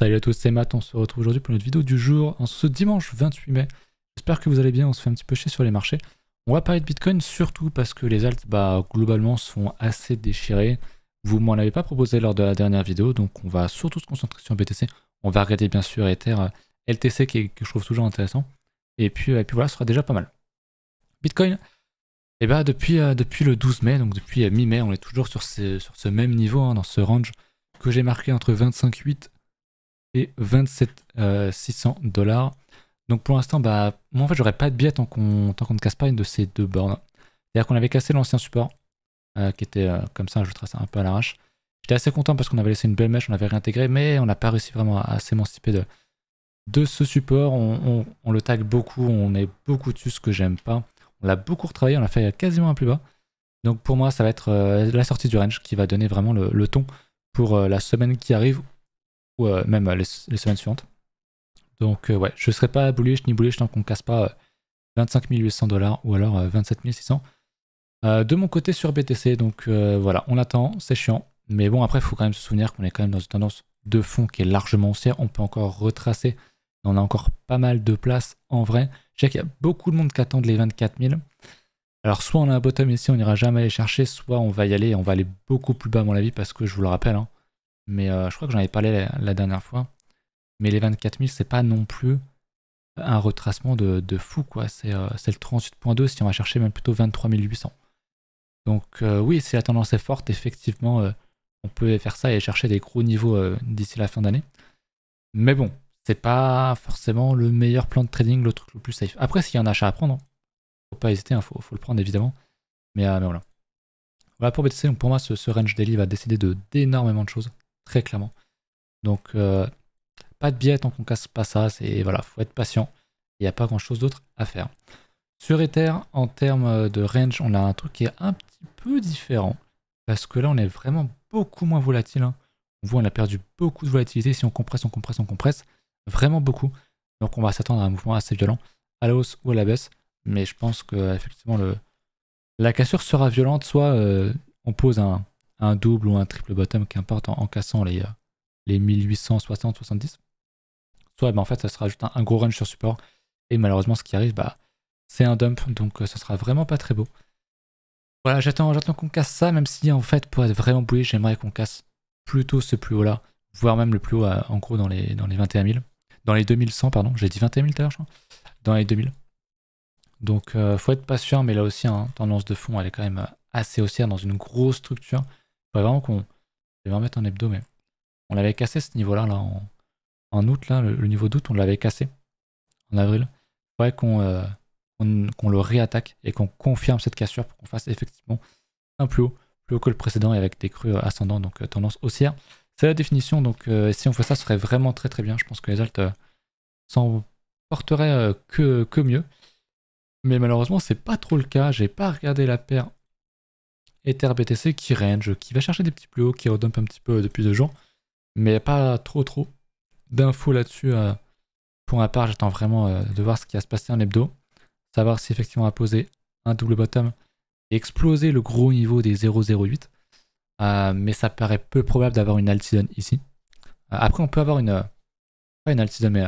Salut à tous, c'est Matt, on se retrouve aujourd'hui pour notre vidéo du jour, en ce dimanche 28 mai. J'espère que vous allez bien, on se fait un petit peu chier sur les marchés. On va parler de Bitcoin surtout parce que les alts, bah, globalement, sont assez déchirés. Vous m'en avez pas proposé lors de la dernière vidéo, donc on va surtout se concentrer sur BTC. On va regarder bien sûr Ether, euh, LTC qui que je trouve toujours intéressant. Et puis, euh, puis voilà, ce sera déjà pas mal. Bitcoin, et eh bah depuis, euh, depuis le 12 mai, donc depuis mi-mai, on est toujours sur, sur ce même niveau, hein, dans ce range que j'ai marqué entre 25 8 et 27 600 euh, dollars. Donc pour l'instant, bah, moi en fait, j'aurais pas de biais tant qu'on ne casse pas une de ces deux bornes. C'est-à-dire qu'on avait cassé l'ancien support, euh, qui était euh, comme ça, je trace un peu à l'arrache. J'étais assez content parce qu'on avait laissé une belle mèche, on avait réintégré, mais on n'a pas réussi vraiment à, s'émanciper de, de ce support. On, le tag beaucoup, on est beaucoup dessus, ce que j'aime pas. On l'a beaucoup retravaillé, on a fait quasiment un plus bas. Donc pour moi, ça va être la sortie du range qui va donner vraiment le, le ton pour la semaine qui arrive euh, même euh, les, semaines suivantes. Donc euh, ouais, je serai pas bullish ni bullish tant qu'on casse pas 25 800 dollars ou alors 27 600. de mon côté sur BTC, donc voilà, on attend, c'est chiant. Mais bon, après, il faut quand même se souvenir qu'on est quand même dans une tendance de fond qui est largement haussière. On peut encore retracer. On a encore pas mal de place en vrai. Je sais qu'il y a beaucoup de monde qui attendent les 24 000. Alors, soit on a un bottom ici, on n'ira jamais aller chercher, soit on va y aller et on va aller beaucoup plus bas, à mon avis, parce que je vous le rappelle, hein, mais euh, je crois que j'en avais parlé la, dernière fois. Mais les 24 000, c'est pas non plus un retracement de, fou, quoi. C'est euh, le 38.2 si on va chercher même plutôt 23 800. Donc euh, oui, si la tendance est forte, effectivement, on peut faire ça et chercher des gros niveaux d'ici la fin d'année. Mais bon, c'est pas forcément le meilleur plan de trading, le truc le plus safe. Après, s'il y a un achat à prendre, hein. faut pas hésiter, hein, faut, le prendre évidemment. Mais, voilà. Voilà pour BTC, pour moi, ce, range daily va décider d'énormément de choses très clairement. Donc, euh, pas de biais tant qu'on casse pas ça. C'est voilà, faut être patient. Il n'y a pas grand chose d'autre à faire. Sur Ether, en termes euh, de range, on a un truc qui est un petit peu différent parce que là, on est vraiment beaucoup moins volatile. Hein. On voit, on a perdu beaucoup de volatilité. Si on compresse, on compresse, on compresse, vraiment beaucoup. Donc, on va s'attendre à un mouvement assez violent à la hausse ou à la baisse. Mais je pense que effectivement, le, la cassure sera violente. Soit euh, on pose un, un double ou un triple bottom, qui en, en, cassant les, euh, les 1860-70. Soit bah, en fait, ça sera juste un, gros run sur support. Et malheureusement, ce qui arrive, bah, c'est un dump, donc euh, ce sera vraiment pas très beau. Voilà, j'attends qu'on casse ça, même si en fait, pour être vraiment bouillé, j'aimerais qu'on casse plutôt ce plus haut-là, voire même le plus haut, euh, en gros, dans les, dans les 21 Dans les 2100, pardon, j'ai dit 21 000 tout à l'heure, je crois. Dans les 2000. Donc, faut être patient, mais là aussi, hein, tendance de fond, elle est quand même assez haussière dans une grosse structure vraiment qu'on mettre un hebdo, mais on l'avait cassé ce niveau-là, là, en, août, là, le, niveau d'août, on l'avait cassé en avril. Faudrait euh, qu'on le réattaque et qu'on confirme cette cassure pour qu'on fasse effectivement un plus haut, plus haut que le précédent et avec des crues euh, ascendants, donc euh, tendance haussière. C'est la définition, donc si on fait ça, ce serait vraiment très très bien. Je pense que les altes s'en porteraient que, que mieux. Mais malheureusement, c'est pas trop le cas. J'ai pas regardé la paire EtherBTC qui range, qui va chercher des petits plus hauts, qui redump un petit peu depuis deux jours. Mais pas trop trop d'infos là-dessus. Euh, pour ma part, j'attends vraiment euh, de voir ce qui va se passer en hebdo. Savoir si effectivement on va poser un double bottom et exploser le gros niveau des 0,08. Euh, mais ça paraît peu probable d'avoir une altitude ici. après, on peut avoir une. pas une altitude, mais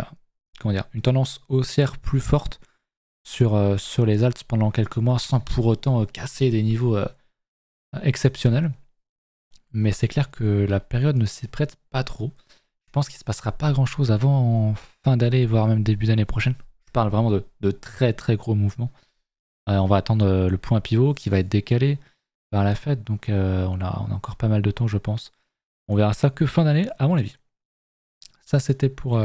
comment dire, une tendance haussière plus forte sur, sur les alts pendant quelques mois sans pour autant casser des niveaux exceptionnel. Mais c'est clair que la période ne s'y prête pas trop. Je pense qu'il ne se passera pas grand-chose avant fin d'année, voire même début d'année prochaine. Je parle vraiment de, très très gros mouvements. Euh, on va attendre euh, le point pivot qui va être décalé par la fête, donc euh, on, a, on, a, encore pas mal de temps, je pense. On verra ça que fin d'année, à mon avis. Ça, c'était pour,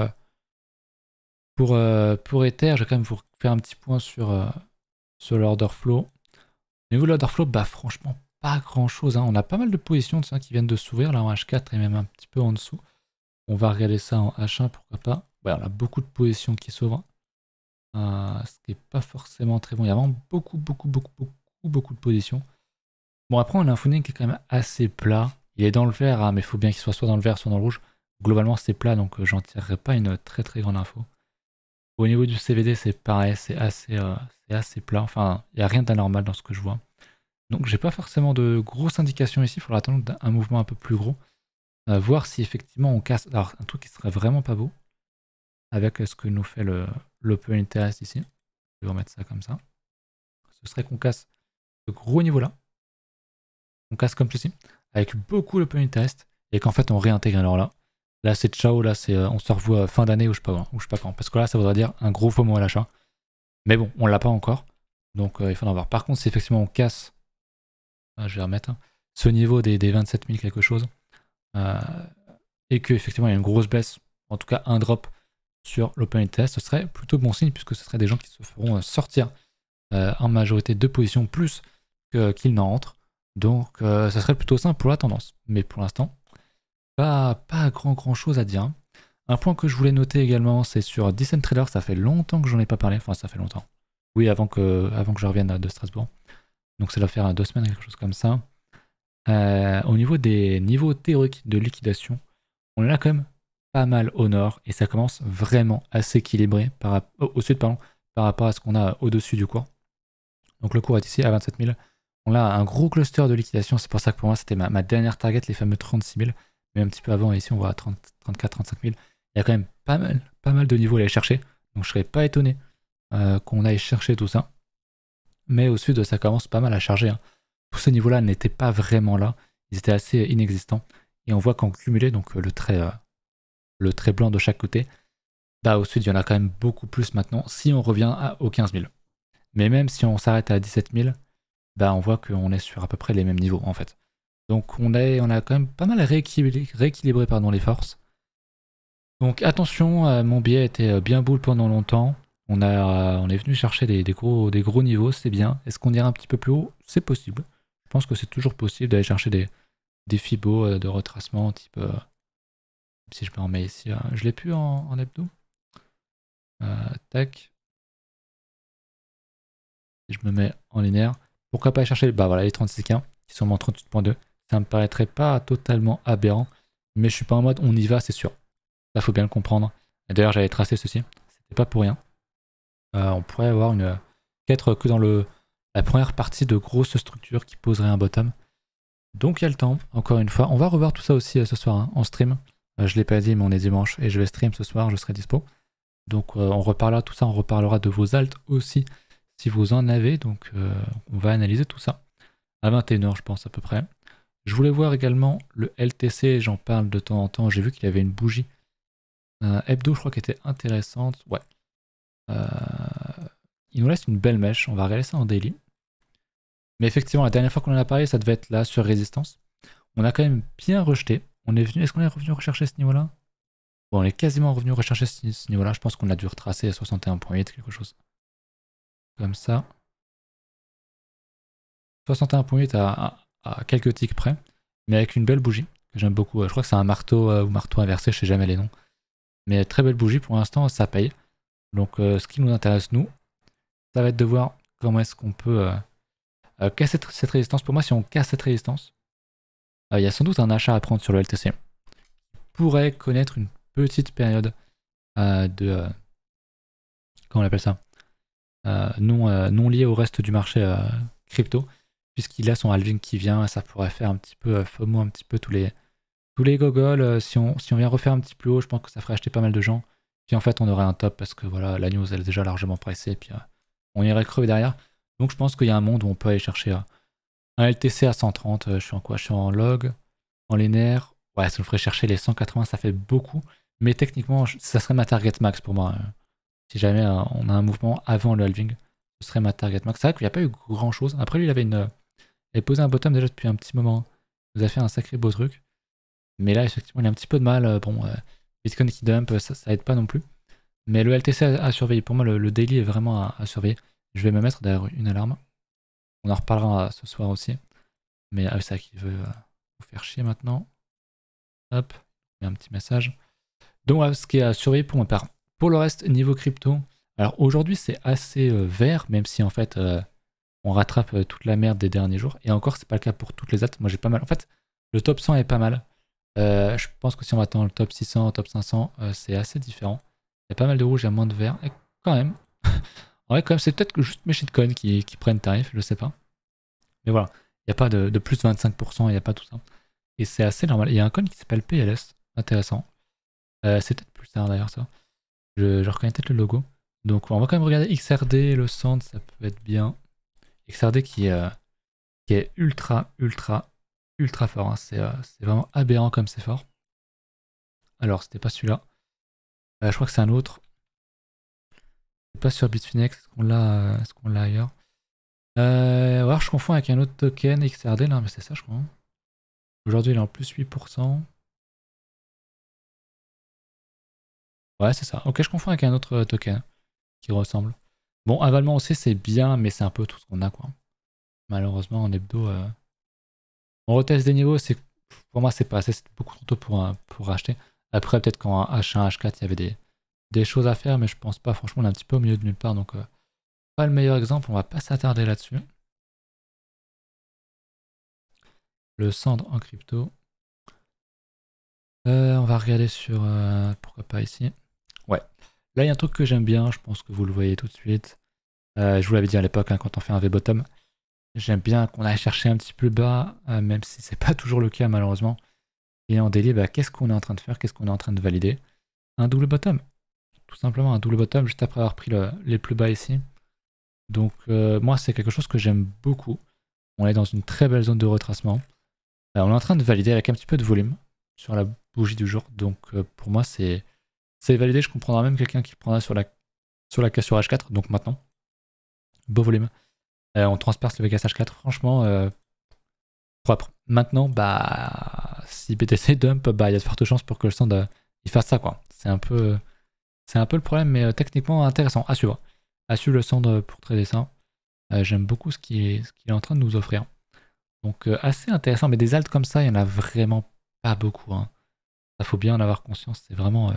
pour, pour Ether. Je vais quand même vous faire un petit point sur, sur l'order flow. niveau l'order flow, bah franchement, pas grand-chose. Hein. On a pas mal de positions de qui viennent de s'ouvrir, là en H4 et même un petit peu en dessous. On va regarder ça en H1, pourquoi pas. Ouais, on a beaucoup de positions qui s'ouvrent. Hein. Euh, ce qui n'est pas forcément très bon. Il y a vraiment beaucoup, beaucoup, beaucoup, beaucoup, beaucoup de positions. Bon, après, on a un Funen qui est quand même assez plat. Il est dans le vert, hein, mais il faut bien qu'il soit soit dans le vert, soit dans le rouge. Globalement, c'est plat, donc euh, j'en tirerai pas une très très grande info. Au niveau du CVD, c'est pareil, c'est assez, euh, c'est assez plat. Enfin, il n'y a rien d'anormal dans ce que je vois. Donc j'ai pas forcément de grosses indications ici, il faudra attendre un mouvement un peu plus gros. voir si effectivement on casse. Alors un truc qui serait vraiment pas beau, avec ce que nous fait le l'open interest ici. Je vais remettre ça comme ça. Ce serait qu'on casse ce gros niveau là. On casse comme ceci, avec beaucoup l'open interest, et qu'en fait on réintègre. Alors là, là c'est ciao, là c'est euh, on se revoit fin d'année ou je sais pas hein, ou je sais pas quand. Parce que là ça voudrait dire un gros faux mot à l'achat. Mais bon, on l'a pas encore. Donc euh, il faudra voir, Par contre, si effectivement on casse ah, je vais remettre, hein. ce niveau des, 27 000 quelque chose, euh, et qu'effectivement il y a une grosse baisse, en tout cas un drop sur l'open test, ce serait plutôt bon signe puisque ce serait des gens qui se feront euh, sortir euh, en majorité de positions plus qu'ils n'en rentrent. Donc ça serait plutôt simple pour la tendance. Mais pour l'instant, pas, pas grand grand chose à dire. Hein. Un point que je voulais noter également, c'est sur Decent Trailer, ça fait longtemps que j'en ai pas parlé, enfin ça fait longtemps. Oui, avant que, avant que je revienne de Strasbourg. Donc ça doit faire deux semaines, quelque chose comme ça. Euh, au niveau des niveaux théoriques de liquidation, on est quand même pas mal au nord et ça commence vraiment à s'équilibrer au sud par rapport à ce qu'on a au-dessus du cours. Donc le cours est ici à 27 000. On a un gros cluster de liquidation, c'est pour ça que pour moi c'était ma, dernière target, les fameux 36 000. Mais un petit peu avant, ici on voit à 30, 34 35 000. Il y a quand même pas mal, pas mal de niveaux à aller chercher. Donc je serais pas étonné euh, qu'on aille chercher tout ça mais au sud, ça commence pas mal à charger. Hein. Tous ces niveaux-là n'étaient pas vraiment là, ils étaient assez inexistants. Et on voit qu'en cumulé, donc le trait, euh, le trait blanc de chaque côté, bah au sud, il y en a quand même beaucoup plus maintenant si on revient aux 15 000. Mais même si on s'arrête à 17 000, bah on voit qu'on est sur à peu près les mêmes niveaux en fait. Donc on, est, on a quand même pas mal rééquilibré, pardon, les forces. Donc attention, euh, mon billet était euh, bien boule pendant longtemps. Euh, on, est venu chercher des, gros, des gros niveaux, c'est bien. Est-ce qu'on ira un petit peu plus haut C'est possible. Je pense que c'est toujours possible d'aller chercher des, des fibos euh, de retracement type. Euh, si je me remets ici, hein. je l'ai plus en, hebdo. Euh, tac. Je me mets en linéaire. Pourquoi pas aller chercher bah voilà, les 36K qui sont en 38.2 Ça me paraîtrait pas totalement aberrant, mais je suis pas en mode on y va, c'est sûr. Ça faut bien le comprendre. D'ailleurs, j'avais tracé ceci. C'était pas pour rien. Euh, on pourrait avoir une. peut que dans le, la première partie de grosses structures qui poserait un bottom. Donc il y a le temps, encore une fois. On va revoir tout ça aussi euh, ce soir hein, en stream. Euh, je l'ai pas dit, mais on est dimanche et je vais stream ce soir, je serai dispo. Donc on reparlera tout ça, on reparlera de vos alt aussi, si vous en avez. Donc on va analyser tout ça. À 21h, je pense à peu près. Je voulais voir également le LTC, j'en parle de temps en temps. J'ai vu qu'il y avait une bougie. hebdo, je crois, qui était intéressante. Ouais. Euh, il nous reste une belle mèche. On va regarder ça en daily. Mais effectivement, la dernière fois qu'on en a parlé, ça devait être là sur résistance. On a quand même bien rejeté. On est Est-ce qu'on est revenu rechercher ce niveau-là Bon, on est quasiment revenu rechercher ce, niveau-là. Je pense qu'on a dû retracer à 61.8, quelque chose. Comme ça. 61.8 à, quelques tics près, mais avec une belle bougie, que j'aime beaucoup. Je crois que c'est un marteau euh, ou marteau inversé, je sais jamais les noms. Mais très belle bougie, pour l'instant, ça paye. Donc euh, ce qui nous intéresse, nous, ça va être de voir comment est-ce qu'on peut euh, euh, casser cette résistance. Pour moi, si on casse cette résistance, il y a sans doute un achat à prendre sur le LTC. pourrait connaître une petite période de... comment on appelle ça non, non liée au reste du marché crypto, puisqu'il a son halving qui vient, ça pourrait faire un petit peu FOMO, un petit peu tous les tous les gogoles. Si on, si on vient refaire un petit plus haut, je pense que ça ferait acheter pas mal de gens. Puis en fait, on aurait un top parce que voilà, la news elle est déjà largement pressée, puis euh, on irait crever derrière. Donc je pense qu'il y a un monde où on peut aller chercher euh, un LTC à 130. Euh, je suis en quoi Je suis en log, en linéaire. Ouais, ça nous ferait chercher les 180, ça fait beaucoup. Mais techniquement, ça serait ma target max pour moi. si jamais on a un mouvement avant le halving, ce serait ma target max. C'est vrai qu'il n'y a pas eu grand chose. Après, lui, il avait une. posé un bottom déjà depuis un petit moment. Il nous a fait un sacré beau truc. Mais là, effectivement, il a un petit peu de mal. Bon, Bitcoin qui dump, ça, ça aide pas non plus. Mais le LTC à, surveiller. Pour moi, le, délit daily est vraiment à, surveiller. Je vais me mettre d'ailleurs une alarme. On en reparlera ce soir aussi. Mais ça ah qui veut euh, vous faire chier maintenant. Hop, un petit message. Donc, ce qui est à surveiller pour ma part. Pour le reste, niveau crypto, alors aujourd'hui c'est assez euh, vert, même si en fait euh, on rattrape toute la merde des derniers jours. Et encore, c'est pas le cas pour toutes les dates. Moi j'ai pas mal. En fait, le top 100 est pas mal. Euh, je pense que si on va attend le top 600, top 500, euh, c'est assez différent. Il y a pas mal de rouge, il y a moins de vert. quand même. en vrai, c'est peut-être que juste mes shitcoins qui, prennent tarif, je sais pas. Mais voilà, il n'y a pas de, de plus 25%, il n'y a pas tout ça. Et c'est assez normal. Il y a un coin qui s'appelle PLS, intéressant. Euh, c'est peut-être plus tard d'ailleurs ça. Je, reconnais peut-être le logo. Donc on va quand même regarder XRD, le centre, ça peut être bien. XRD qui est ultra, ultra ultra fort. Hein. Euh, c'est vraiment aberrant comme c'est fort. Alors, c'était pas celui-là. Euh, je crois que c'est un autre. Pas sur Bitfinex, est-ce qu'on l'a euh, est ailleurs euh, je confonds avec un autre token XRD, là, mais c'est ça, je crois. Hein. Aujourd'hui, il est en plus 8%. Ouais, c'est ça. Ok, je confonds avec un autre token qui ressemble. Bon, avalement aussi, c'est bien, mais c'est un peu tout ce qu'on a, quoi. Malheureusement, en hebdo, on reteste des niveaux, c'est pour moi c'est pas assez, c'est beaucoup trop tôt pour, pour acheter. Après peut-être qu'en H1, H4, il y avait des, des choses à faire, mais je pense pas, franchement, on est un petit peu au milieu de nulle part, donc euh, pas le meilleur exemple, on va pas s'attarder là-dessus. Le cendre en crypto. Euh, on va regarder sur, euh, pourquoi pas ici. Ouais, là il y a un truc que j'aime bien, je pense que vous le voyez tout de suite. je vous l'avais dit à l'époque, hein, quand on fait un V-bottom, J'aime bien qu'on aille chercher un petit peu bas, euh, même si c'est pas toujours le cas malheureusement. Et en daily, bah, qu'est-ce qu'on est en train de faire Qu'est-ce qu'on est en train de valider Un double bottom. Tout simplement un double bottom juste après avoir pris les plus bas ici. Donc euh, moi c'est quelque chose que j'aime beaucoup. On est dans une très belle zone de retracement. Bah, on est en train de valider avec un petit peu de volume sur la bougie du jour. Donc euh, pour moi c'est validé. Je comprendrai même quelqu'un qui prendra sur la, sur la cassure H4, donc maintenant. Beau volume. Euh, on transperce le Vegas H4, franchement, euh, propre. Maintenant, bah, si BTC dump, bah, il y a de fortes chances pour que le sand euh, il fasse ça, quoi. C'est un peu, c'est un peu le problème, mais techniquement intéressant. À suivre. À suivre le sand pour très ça. J'aime beaucoup ce qu'il est, en train de nous offrir. Donc, assez intéressant. Mais des altes comme ça, il n'y en a vraiment pas beaucoup. Hein. Ça faut bien en avoir conscience. C'est vraiment,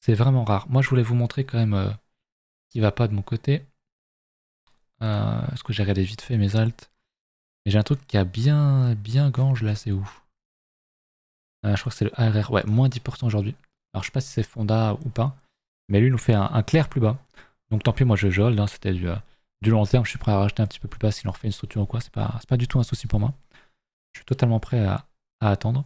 c'est vraiment rare. Moi, je voulais vous montrer quand même ce qui va pas de mon côté. Est-ce euh, que j'ai regardé vite fait mes alt Mais j'ai un truc qui a bien, bien gange là, c'est où euh, Je crois que c'est le ARR, ouais, moins 10% aujourd'hui. Alors je sais pas si c'est Fonda ou pas, mais lui nous fait un, clair plus bas. Donc tant pis, moi je jolle. Hein, c'était du, euh, du long terme, je suis prêt à racheter un petit peu plus bas s'il en refait une structure ou quoi, c'est pas, pas du tout un souci pour moi. Je suis totalement prêt à, attendre.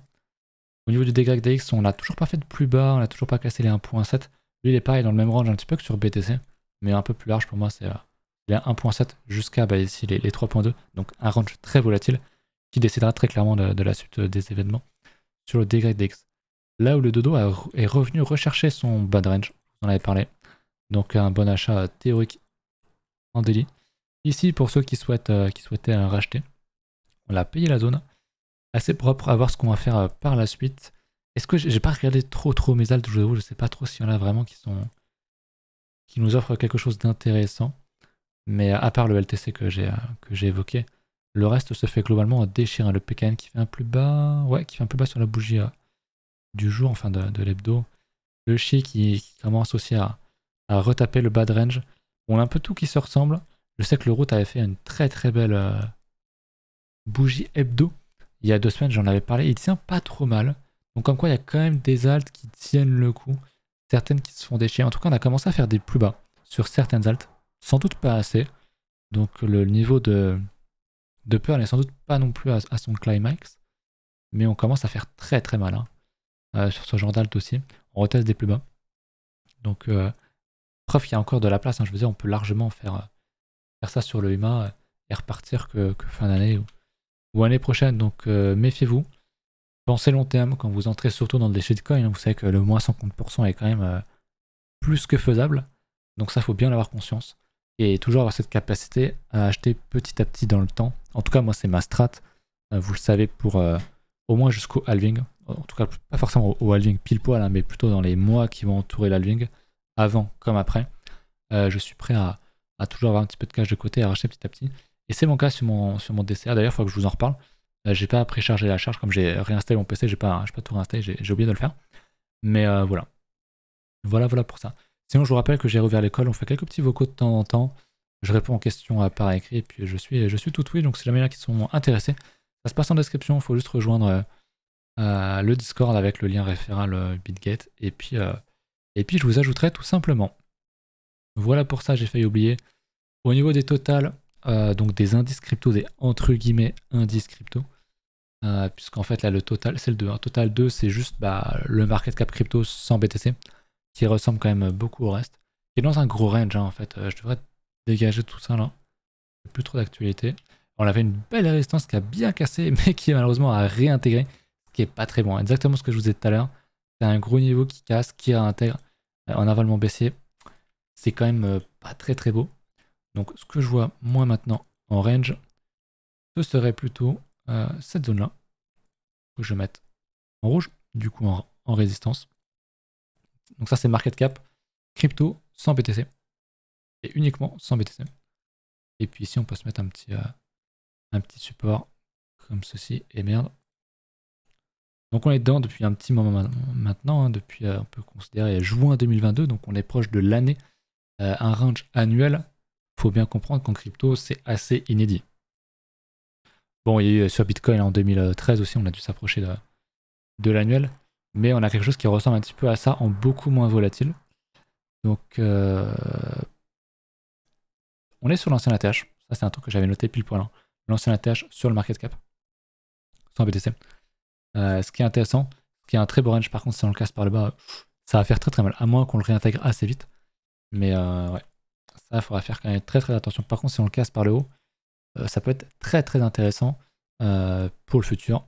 Au niveau du DYDX, on a toujours pas fait de plus bas, on a toujours pas cassé les 1.7. Lui, il est pareil dans le même range un petit peu que sur BTC, mais un peu plus large pour moi, c'est il est à 1.7 jusqu'à bah, ici les, 3.2, donc un range très volatile qui décidera très clairement de, la suite euh, des événements sur le degré Là où le dodo est revenu rechercher son bad range, on en avait parlé, donc un bon achat euh, théorique en délit. Ici, pour ceux qui, souhaitent, euh, qui souhaitaient racheter, on a payé la zone, assez propre à voir ce qu'on va faire par la suite. Est-ce que j'ai pas regardé trop trop mes altes, je ne sais pas trop s'il y en a vraiment qui sont qui nous offrent quelque chose d'intéressant. Mais euh, à part le LTC euh, que j'ai évoqué, le reste se fait globalement en déchirant. Hein. Le PKN qui fait un plus bas, ouais, qui fait un plus bas sur la bougie euh, du jour, enfin de, de l'hebdo. Le Chi qui, commence aussi à, retaper le bas de range. On a un peu tout qui se ressemble. Je sais que le route avait fait une très très belle bougie hebdo. Il y a deux semaines, j'en avais parlé. Il tient pas trop mal. Donc comme quoi, il y a quand même des altes qui tiennent le coup. Certaines qui se font déchirer. En tout cas, on a commencé à faire des plus bas sur certaines altes sans doute pas assez. Donc le niveau de, de peur n'est sans doute pas non plus à, son climax. Mais on commence à faire très très mal hein. euh, sur ce genre d'alt aussi. On reteste des plus bas. Donc euh, preuve qu'il y a encore de la place. Hein. Je veux dire, on peut largement faire, euh, faire ça sur le humain et repartir que, fin d'année ou, ou, année prochaine. Donc méfiez-vous. Pensez long terme quand vous entrez surtout dans déchet de coin, Vous savez que le moins 50% est quand même plus que faisable. Donc ça, faut bien avoir conscience et toujours avoir cette capacité à acheter petit à petit dans le temps. En tout cas, moi, c'est ma strat. Euh, vous le savez, pour euh, au moins jusqu'au halving. En tout cas, pas forcément au halving pile poil, hein, mais plutôt dans les mois qui vont entourer l'alving, avant comme après. Euh, je suis prêt à, toujours avoir un petit peu de cash de côté, à racheter petit à petit. Et c'est mon cas sur mon, sur D'ailleurs, il faut que je vous en reparle. j'ai pas préchargé la charge, comme j'ai réinstallé mon PC, j'ai pas, pas tout réinstallé, j'ai oublié de le faire. Mais voilà. Voilà, voilà pour ça. Sinon, je vous rappelle que j'ai rouvert l'école, on fait quelques petits vocaux de temps en temps. Je réponds aux questions par écrit, et puis je suis, je suis tout oui, donc c'est la manière qui sont intéressés. Ça se passe en description, il faut juste rejoindre euh, euh, le Discord avec le lien référal euh, BitGate, et puis, et puis je vous ajouterai tout simplement. Voilà pour ça, j'ai failli oublier. Au niveau des totales, donc des indices crypto, des entre guillemets indices crypto, puisqu'en fait là le total, c'est le 2. Hein. Total 2, c'est juste bah, le market cap crypto sans BTC qui ressemble quand même beaucoup au reste. Qui est dans un gros range hein, en fait. Euh, je devrais dégager tout ça là. Plus trop d'actualité. On avait une belle résistance qui a bien cassé, mais qui malheureusement a réintégré, ce qui est pas très bon. Exactement ce que je vous ai dit tout à l'heure. C'est un gros niveau qui casse, qui réintègre euh, en avalement baissier. C'est quand même euh, pas très très beau. Donc ce que je vois moi maintenant en range, ce serait plutôt cette zone-là. Que je mette en rouge, du coup en résistance. Donc ça, c'est market cap. Crypto sans BTC. Et uniquement sans BTC. Et puis ici, on peut se mettre un petit, euh, un petit support comme ceci. Et merde. Donc on est dedans depuis un petit moment maintenant, hein, depuis euh, on peut considérer juin 2022, donc on est proche de l'année, euh, un range annuel. Il Faut bien comprendre qu'en crypto c'est assez inédit. Bon, il y a eu sur Bitcoin en 2013 aussi, on a dû s'approcher de l'annuel mais on a quelque chose qui ressemble un petit peu à ça en beaucoup moins volatile. Donc, euh, on est sur l'ancien ATH. Ça, c'est un truc que j'avais noté pile poil. Hein. L'ancien ATH sur le market cap, sans BTC. Euh, ce qui est intéressant, ce qui est un très beau range, par contre, si on le casse par le bas, ça va faire très très mal, à moins qu'on le réintègre assez vite. Mais euh, ouais, ça, il faudra faire quand même très très attention. Par contre, si on le casse par le haut, euh, ça peut être très très intéressant pour le futur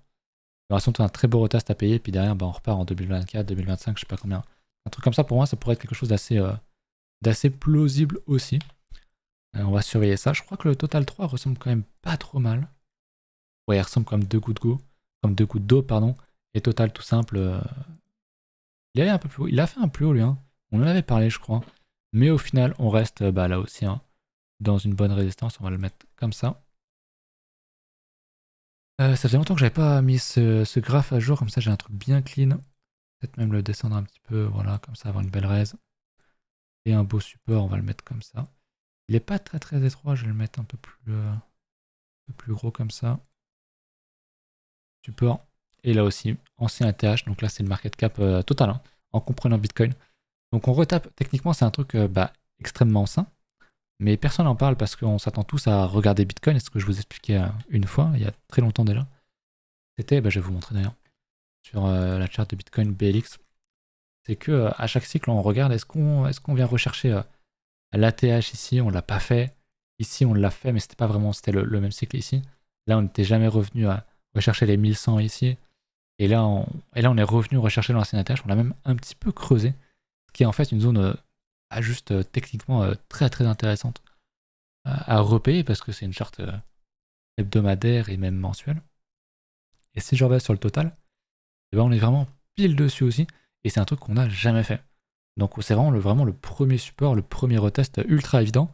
on surtout un très beau retest à payer, puis derrière, bah, on repart en 2024, 2025, je sais pas combien. Un truc comme ça, pour moi, ça pourrait être quelque chose d'assez euh, plausible aussi. Euh, on va surveiller ça. Je crois que le Total 3 ressemble quand même pas trop mal. Ouais, il ressemble comme deux gouttes d'eau, comme deux gouttes d'eau, pardon. Et Total, tout simple, euh, il est un peu plus haut. Il a fait un plus haut, lui. Hein. On en avait parlé, je crois. Mais au final, on reste bah, là aussi, hein, dans une bonne résistance. On va le mettre comme ça. Euh, ça faisait longtemps que j'avais pas mis ce, graphe à jour, comme ça j'ai un truc bien clean. Peut-être même le descendre un petit peu, voilà, comme ça avoir une belle raise. Et un beau support, on va le mettre comme ça. Il n'est pas très très étroit, je vais le mettre un peu plus, euh, plus gros comme ça. Support. Et là aussi, ancien ATH, donc là c'est le market cap euh, total, hein, en comprenant Bitcoin. Donc on retape, techniquement c'est un truc bah, extrêmement sain. Mais personne n'en parle parce qu'on s'attend tous à regarder Bitcoin. est ce que je vous expliquais euh, une fois, il y a très longtemps déjà, c'était, bah, je vais vous montrer d'ailleurs, sur euh, la charte de Bitcoin BLX, c'est que euh, à chaque cycle, on regarde est-ce qu'on est qu'on vient rechercher l'ATH ici, on ne l'a pas fait. Ici, on l'a fait, mais c'était pas vraiment, le, même cycle ici. Là, on n'était jamais revenu à rechercher les 1100 ici. Et là, on, et là, on est revenu rechercher l'ancien ATH. On l'a même un petit peu creusé, ce qui est en fait une zone juste euh, techniquement euh, très très intéressante euh, à repayer parce que c'est une charte hebdomadaire et même mensuelle. Et si je reviens sur le total, eh ben, on est vraiment pile dessus aussi et c'est un truc qu'on n'a jamais fait. Donc c'est vraiment le, vraiment le premier support, le premier retest ultra évident,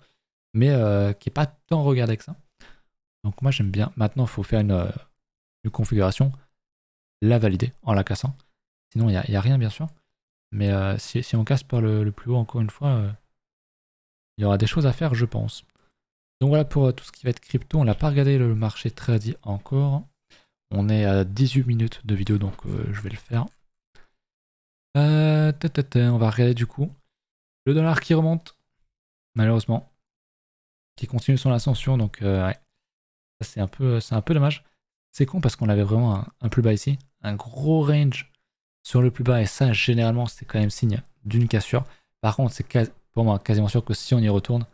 mais qui n'est pas tant regardé que ça. Donc moi j'aime bien. Maintenant il faut faire une, configuration, la valider en la cassant. Sinon il n'y a, rien bien sûr. Mais euh, si, on casse par le, plus haut, encore une fois, euh, il y aura des choses à faire, je pense. Donc voilà pour euh, tout ce qui va être crypto. On n'a pas regardé le marché tradi encore. On est à 18 minutes de vidéo, donc je vais le faire. on va regarder du coup le dollar qui remonte, malheureusement, qui continue son ascension. Donc c'est un peu, c'est un peu dommage. C'est con parce qu'on avait vraiment un plus bas ici, un gros range sur le plus bas, et ça, généralement, c'est quand même signe d'une cassure. Par contre, c'est pour moi quasiment sûr que si on y retourne,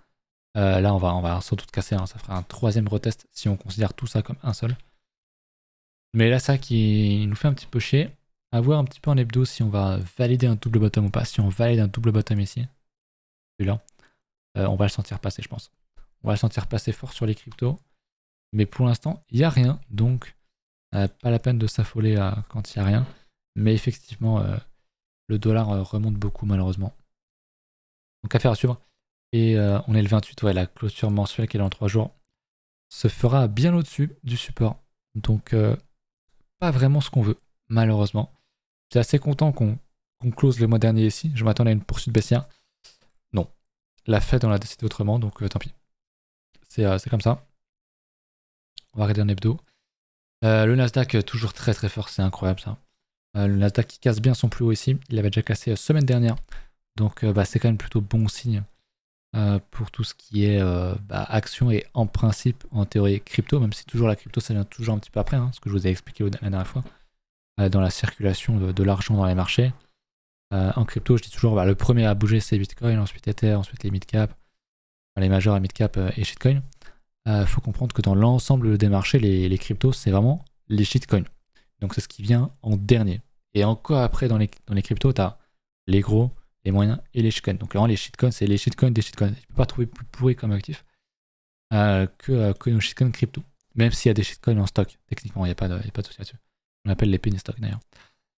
euh, là, on va, on va sans doute casser. Hein. Ça fera un troisième retest si on considère tout ça comme un seul. Mais là, ça qui nous fait un petit peu chier. À voir un petit peu en hebdo si on va valider un double bottom ou pas. Si on valide un double bottom ici, celui-là, euh, on va le sentir passer, je pense. On va le sentir passer fort sur les cryptos. Mais pour l'instant, il n'y a rien. Donc, euh, pas la peine de s'affoler quand il n'y a rien. Mais effectivement, euh, le dollar euh, remonte beaucoup malheureusement. Donc affaire à suivre. Et euh, on est le 28, ouais, la clôture mensuelle qui est dans 3 jours se fera bien au-dessus du support. Donc pas vraiment ce qu'on veut, malheureusement. J'étais assez content qu'on close le mois dernier ici. Je m'attendais à une poursuite baissière. Non. La fête, on l'a décidé autrement, donc tant pis. C'est comme ça. On va regarder un hebdo. le Nasdaq, toujours très très fort, c'est incroyable ça. Euh, le Nasdaq qui casse bien son plus haut ici. Il avait déjà cassé la euh, semaine dernière. Donc euh, bah, c'est quand même plutôt bon signe pour tout ce qui est bah, action et en principe, en théorie, crypto, même si toujours la crypto, ça vient toujours un petit peu après, hein, ce que je vous ai expliqué la dernière fois, dans la circulation de, l'argent dans les marchés. en crypto, je dis toujours, bah, le premier à bouger, c'est Bitcoin, ensuite Ether, ensuite les Midcap les majeurs à mid-cap et shitcoin. Il faut comprendre que dans l'ensemble des marchés, les, les cryptos, c'est vraiment les shitcoins. Donc c'est ce qui vient en dernier. Et encore après, dans les, dans les cryptos, tu as les gros, les moyens et les shitcoins. Donc vraiment, les shitcoins, c'est les shitcoins des shitcoins. Tu peux pas trouver plus pourri comme actif euh, euh, que, nos shitcoins crypto. Même s'il y a des shitcoins en stock, techniquement, il n'y a, pas de, souci là-dessus. On appelle les penny stock d'ailleurs.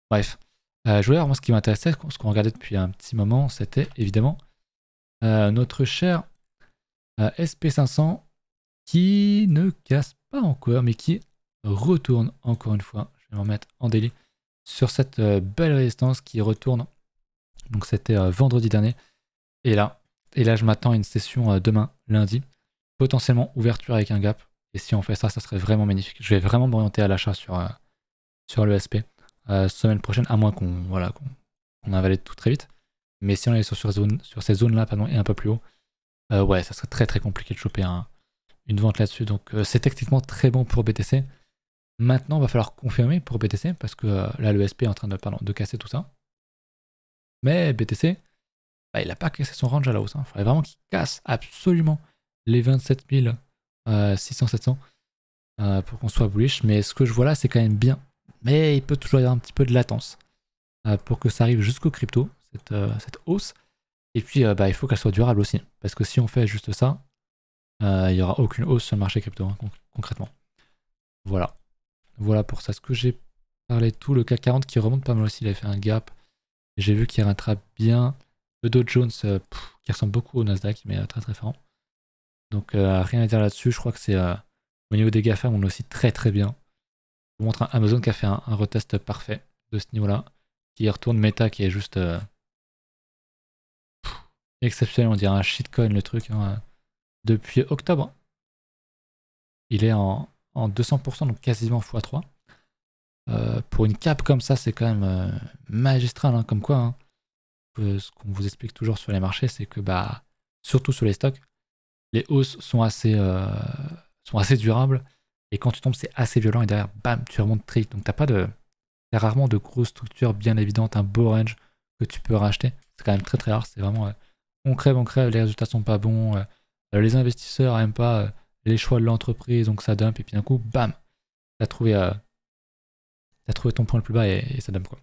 Bref. Euh, je moi, ce qui m'intéressait, ce qu'on regardait depuis un petit moment, c'était évidemment notre cher SP500 qui ne casse pas encore, mais qui retourne encore une fois je vais mettre en délit sur cette euh, belle résistance qui retourne. Donc c'était euh, vendredi dernier. Et là, et là je m'attends à une session euh, demain, lundi. Potentiellement ouverture avec un gap. Et si on fait ça, ça serait vraiment magnifique. Je vais vraiment m'orienter à l'achat sur, sur le SP. semaine prochaine, à moins qu'on voilà, qu'on invalide tout très vite. Mais si on est sur, sur, zone, ces zones-là pardon, et un peu plus haut, ouais, ça serait très très compliqué de choper une vente là-dessus. Donc c'est techniquement très bon pour BTC. Maintenant, il va falloir confirmer pour BTC, parce que euh, là, le SP est en train de, de casser tout ça. Mais BTC, bah, il n'a pas cassé son range à la hausse. Il hein. faudrait vraiment qu'il casse absolument les 27 600-700 euh, euh, pour qu'on soit bullish. Mais ce que je vois là, c'est quand même bien. Mais il peut toujours y avoir un petit peu de latence pour que ça arrive jusqu'au crypto, cette, hausse. Et puis, bah, il faut qu'elle soit durable aussi. Parce que si on fait juste ça, il n'y aura aucune hausse sur le marché crypto, hein, concrètement. Voilà. Voilà pour ça. Ce que j'ai parlé tout, le CAC 40 qui remonte pas mal aussi, il a fait un gap. J'ai vu qu'il rattrape bien. Le Dow Jones, euh, qui ressemble beaucoup au Nasdaq, mais euh, très très fort. Donc euh, rien à dire là-dessus. Je crois que c'est au niveau des GAFAM, on est aussi très très bien. Je vous montre Amazon qui a fait un, retest parfait de ce niveau-là, qui retourne Meta, qui est juste exceptionnel. On dirait un shitcoin le truc hein, depuis octobre. Il est en en 200%, donc quasiment x3. Euh, pour une cape comme ça, c'est quand même euh, magistral, hein, comme quoi. Hein. Euh, ce qu'on vous explique toujours sur les marchés, c'est que bah, surtout sur les stocks, les hausses sont assez, sont assez durables. Et quand tu tombes, c'est assez violent. Et derrière, bam, tu remontes très vite. Donc t'as pas de. rarement de grosses structures bien évidentes, un beau range que tu peux racheter. C'est quand même très très rare. C'est vraiment. on crève, on crève, les résultats sont pas bons. les investisseurs n'aiment pas les choix de l'entreprise, donc ça dump, et puis d'un coup, bam, t'as trouvé, euh, trouvé ton point le plus bas et, ça dump quoi.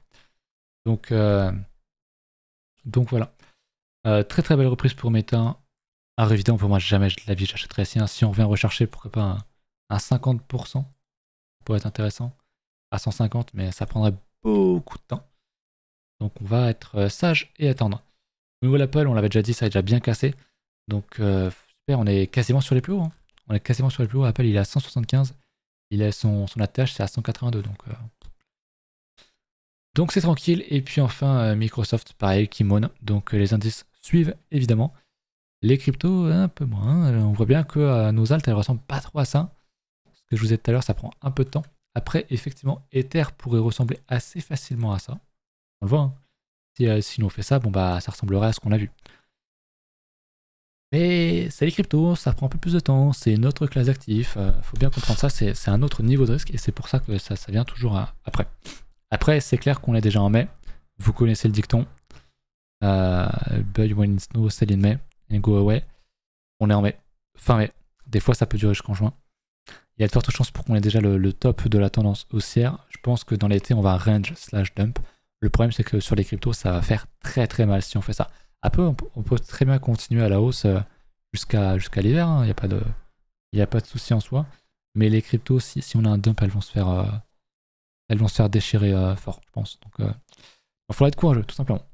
Donc, euh, donc voilà. Euh, très très belle reprise pour Meta. Un évidemment, pour moi, jamais de la vie j'achèterais si, si on vient rechercher, pourquoi pas un, 50%, 50% pourrait être intéressant à 150, mais ça prendrait beaucoup de temps. Donc on va être sage et attendre. de Apple, on l'avait déjà dit, ça a déjà bien cassé. Donc on est quasiment sur les plus hauts. Hein on est quasiment sur le plus haut, Apple, il est à 175. Il a son, attache, c'est à 182. Donc euh. donc c'est tranquille. Et puis enfin, euh, Microsoft, pareil, qui Donc euh, les indices suivent, évidemment. Les cryptos, un peu moins. Hein. On voit bien que nos altes, elles ressemblent pas trop à ça. Ce que je vous ai dit tout à l'heure, ça prend un peu de temps. Après, effectivement, Ether pourrait ressembler assez facilement à ça. On le voit. Hein. Si, si on fait ça, bon bah ça ressemblerait à ce qu'on a vu. Mais c'est les cryptos, ça prend un peu plus de temps, c'est une autre classe d'actifs, euh, faut bien comprendre ça, c'est un autre niveau de risque et c'est pour ça que ça, vient toujours après. Après, c'est clair qu'on est déjà en mai, vous connaissez le dicton, euh, buy when it's snow, sell in May, and go away. On est en mai, fin mai, des fois ça peut durer jusqu'en juin. Il y a de fortes chances pour qu'on ait déjà le, le, top de la tendance haussière. Je pense que dans l'été, on va range slash dump. Le problème, c'est que sur les cryptos, ça va faire très très mal si on fait ça. A on, on, peut très bien continuer à la hausse euh, jusqu'à l'hiver. Il hein. n'y a pas de, il a pas de souci en soi. Mais les cryptos, si, on a un dump, elles vont se faire, euh, elles vont se faire déchirer euh, fort, je pense. Donc, il faudra être courageux, tout simplement.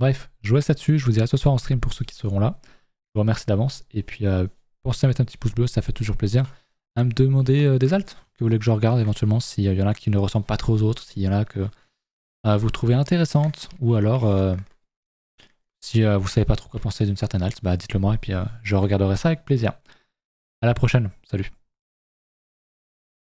Bref, je vous laisse là-dessus. Je vous dis ce soir en stream pour ceux qui seront là. Je vous remercie d'avance. Et puis, pensez à mettre un petit pouce bleu, ça fait toujours plaisir. À me demander des altes que vous voulez que je regarde éventuellement, s'il y en a qui ne ressemblent pas trop aux autres, s'il y en a que vous trouvez intéressantes, ou alors si euh, vous savez pas trop quoi penser d'une certaine halte, bah dites-le moi et puis euh, je regarderai ça avec plaisir. À la prochaine, salut.